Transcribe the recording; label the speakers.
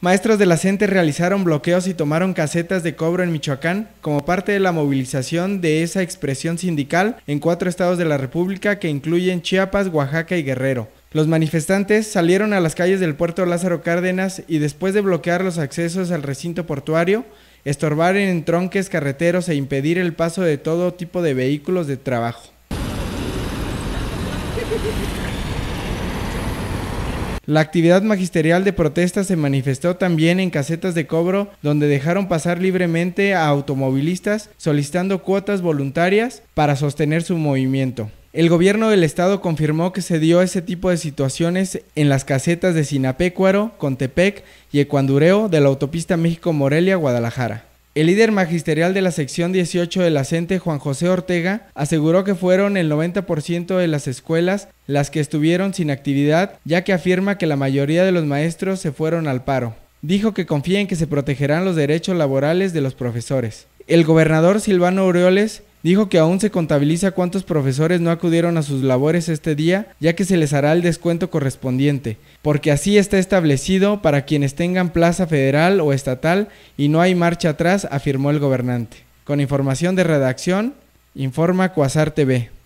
Speaker 1: Maestros de la CENTE realizaron bloqueos y tomaron casetas de cobro en Michoacán como parte de la movilización de esa expresión sindical en cuatro estados de la República que incluyen Chiapas, Oaxaca y Guerrero. Los manifestantes salieron a las calles del puerto Lázaro Cárdenas y después de bloquear los accesos al recinto portuario, estorbar en tronques carreteros e impedir el paso de todo tipo de vehículos de trabajo. La actividad magisterial de protesta se manifestó también en casetas de cobro, donde dejaron pasar libremente a automovilistas solicitando cuotas voluntarias para sostener su movimiento. El gobierno del estado confirmó que se dio ese tipo de situaciones en las casetas de Sinapecuaro, Contepec y Ecuandureo de la autopista México-Morelia-Guadalajara. El líder magisterial de la sección 18 del la Juan José Ortega, aseguró que fueron el 90% de las escuelas las que estuvieron sin actividad, ya que afirma que la mayoría de los maestros se fueron al paro. Dijo que confía en que se protegerán los derechos laborales de los profesores. El gobernador Silvano Aureoles Dijo que aún se contabiliza cuántos profesores no acudieron a sus labores este día, ya que se les hará el descuento correspondiente, porque así está establecido para quienes tengan plaza federal o estatal y no hay marcha atrás, afirmó el gobernante. Con información de redacción, informa Cuasar TV.